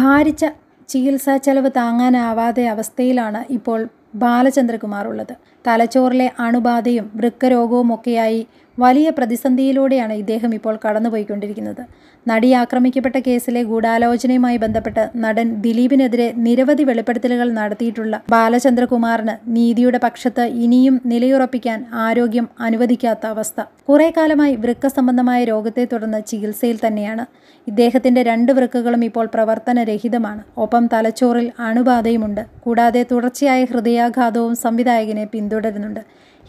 ഭാരിച്ച ചികിത്സാ ചെലവ് താങ്ങാനാവാതെ അവസ്ഥയിലാണ് ഇപ്പോൾ ബാലചന്ദ്രകുമാർ ഉള്ളത് തലച്ചോറിലെ അണുബാധയും വൃക്കരോഗവുമൊക്കെയായി വലിയ പ്രതിസന്ധിയിലൂടെയാണ് ഇദ്ദേഹം ഇപ്പോൾ കടന്നുപോയിക്കൊണ്ടിരിക്കുന്നത് നടി ആക്രമിക്കപ്പെട്ട കേസിലെ ഗൂഢാലോചനയുമായി ബന്ധപ്പെട്ട് നടൻ ദിലീപിനെതിരെ നിരവധി വെളിപ്പെടുത്തലുകൾ നടത്തിയിട്ടുള്ള ബാലചന്ദ്രകുമാറിന് നീതിയുടെ പക്ഷത്ത് ഇനിയും നിലയുറപ്പിക്കാൻ ആരോഗ്യം അനുവദിക്കാത്ത അവസ്ഥ കുറെ കാലമായി വൃക്ക സംബന്ധമായ രോഗത്തെ തുടർന്ന് ചികിത്സയിൽ തന്നെയാണ് ഇദ്ദേഹത്തിന്റെ രണ്ട് വൃക്കകളും ഇപ്പോൾ പ്രവർത്തനരഹിതമാണ് ഒപ്പം തലച്ചോറിൽ അണുബാധയുമുണ്ട് കൂടാതെ തുടർച്ചയായ ഹൃദയാഘാതവും സംവിധായകനെ പിന്തുണ പിന്തുടരുന്നുണ്ട്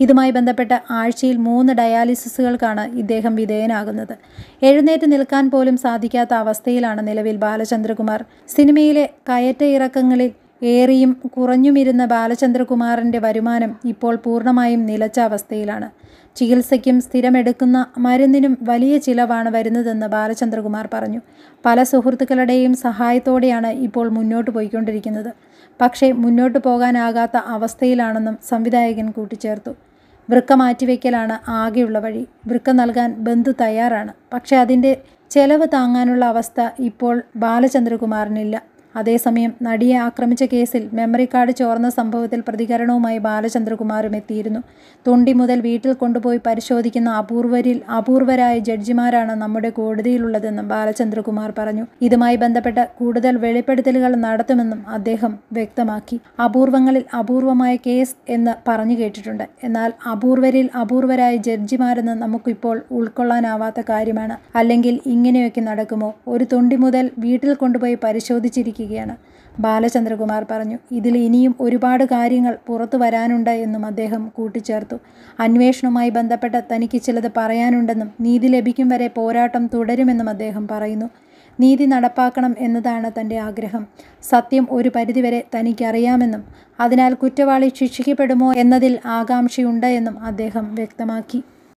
ഇതുമായി ബന്ധപ്പെട്ട് ആഴ്ചയിൽ മൂന്ന് ഡയാലിസിസുകൾക്കാണ് ഇദ്ദേഹം വിധേയനാകുന്നത് എഴുന്നേറ്റ് നിൽക്കാൻ പോലും സാധിക്കാത്ത അവസ്ഥയിലാണ് നിലവിൽ ബാലചന്ദ്രകുമാർ സിനിമയിലെ കയറ്റ ഇറക്കങ്ങളിൽ ഏറിയും കുറഞ്ഞുമിരുന്ന ബാലചന്ദ്രകുമാറിൻ്റെ വരുമാനം ഇപ്പോൾ പൂർണ്ണമായും നിലച്ച അവസ്ഥയിലാണ് ചികിത്സയ്ക്കും സ്ഥിരമെടുക്കുന്ന മരുന്നിനും വലിയ ചിലവാണ് വരുന്നതെന്ന് ബാലചന്ദ്രകുമാർ പറഞ്ഞു പല സുഹൃത്തുക്കളുടെയും സഹായത്തോടെയാണ് ഇപ്പോൾ മുന്നോട്ട് പോയിക്കൊണ്ടിരിക്കുന്നത് പക്ഷേ മുന്നോട്ട് പോകാനാകാത്ത അവസ്ഥയിലാണെന്നും സംവിധായകൻ കൂട്ടിച്ചേർത്തു വൃക്ക മാറ്റിവെക്കലാണ് ആകെയുള്ള വഴി വൃക്ക നൽകാൻ ബന്ധു തയ്യാറാണ് പക്ഷേ അതിൻ്റെ ചെലവ് താങ്ങാനുള്ള അവസ്ഥ ഇപ്പോൾ ബാലചന്ദ്രകുമാറിനില്ല അതേസമയം നടിയെ ആക്രമിച്ച കേസിൽ മെമ്മറി കാർഡ് ചോർന്ന സംഭവത്തിൽ പ്രതികരണവുമായി ബാലചന്ദ്രകുമാറും എത്തിയിരുന്നു തൊണ്ടി മുതൽ വീട്ടിൽ കൊണ്ടുപോയി പരിശോധിക്കുന്ന അപൂർവരിൽ അപൂർവരായ ജഡ്ജിമാരാണ് നമ്മുടെ കോടതിയിലുള്ളതെന്നും ബാലചന്ദ്രകുമാർ പറഞ്ഞു ഇതുമായി ബന്ധപ്പെട്ട കൂടുതൽ വെളിപ്പെടുത്തലുകൾ നടത്തുമെന്നും അദ്ദേഹം വ്യക്തമാക്കി അപൂർവങ്ങളിൽ അപൂർവമായ കേസ് എന്ന് പറഞ്ഞു കേട്ടിട്ടുണ്ട് എന്നാൽ അപൂർവരിൽ അപൂർവരായ ജഡ്ജിമാരെന്ന് നമുക്കിപ്പോൾ ഉൾക്കൊള്ളാനാവാത്ത കാര്യമാണ് അല്ലെങ്കിൽ ഇങ്ങനെയൊക്കെ നടക്കുമോ ഒരു തൊണ്ടി മുതൽ വീട്ടിൽ കൊണ്ടുപോയി പരിശോധിച്ചിരിക്കുക പറയുകയാണ് ബാലചന്ദ്രകുമാർ പറഞ്ഞു ഇതിൽ ഇനിയും ഒരുപാട് കാര്യങ്ങൾ പുറത്തു വരാനുണ്ട് എന്നും അദ്ദേഹം കൂട്ടിച്ചേർത്തു അന്വേഷണവുമായി ബന്ധപ്പെട്ട തനിക്ക് ചിലത് പറയാനുണ്ടെന്നും നീതി ലഭിക്കും വരെ പോരാട്ടം തുടരുമെന്നും അദ്ദേഹം പറയുന്നു നീതി നടപ്പാക്കണം എന്നതാണ് തൻ്റെ ആഗ്രഹം സത്യം ഒരു പരിധിവരെ തനിക്കറിയാമെന്നും അതിനാൽ കുറ്റവാളി ശിക്ഷിക്കപ്പെടുമോ എന്നതിൽ ആകാംക്ഷയുണ്ട് എന്നും അദ്ദേഹം വ്യക്തമാക്കി